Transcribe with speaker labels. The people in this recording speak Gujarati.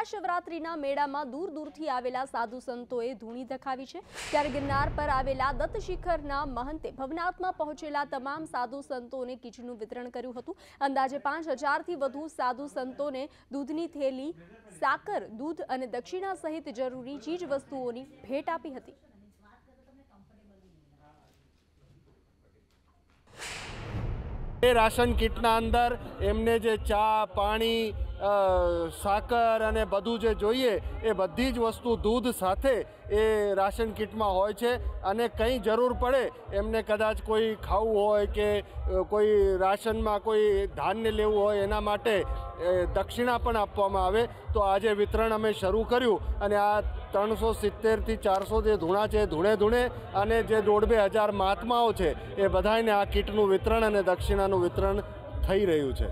Speaker 1: મહાશિવરાત્રિના મેળામાં દૂર દૂરથી આવેલા સાધુ સંતોએ ધૂણી ધખાવી છે ત્યારે ગિરનાર પર આવેલા દત્ત શિખરના મહંતે ભવનાથમાં પહોંચેલા તમામ સાધુ સંતોને કીચનું વિતરણ કર્યું હતું અંદાજે પાંચ હજારથી વધુ સાધુ સંતોને દૂધની થેલી સાકર દૂધ અને દક્ષિણા સહિત જરૂરી ચીજ વસ્તુઓની ભેટ આપી હતી
Speaker 2: એ રાશન કીટના અંદર એમને જે ચા પાણી સાકર અને બધું જે જોઈએ એ બધી જ વસ્તુ દૂધ સાથે એ રાશન કીટમાં હોય છે અને કંઈ જરૂર પડે એમને કદાચ કોઈ ખાવું હોય કે કોઈ રાશનમાં કોઈ ધાન્ય લેવું હોય એના માટે દક્ષિણા પણ આપવામાં આવે તો આજે વિતરણ અમે શરૂ કર્યું અને આ ત્રણસો સિત્તેરથી ચારસો જે ધૂણા છે ધૂણે ધૂણે અને જે દોઢ બે હજાર મહાત્માઓ છે એ બધાને આ કીટનું વિતરણ અને દક્ષિણાનું
Speaker 3: વિતરણ થઈ રહ્યું છે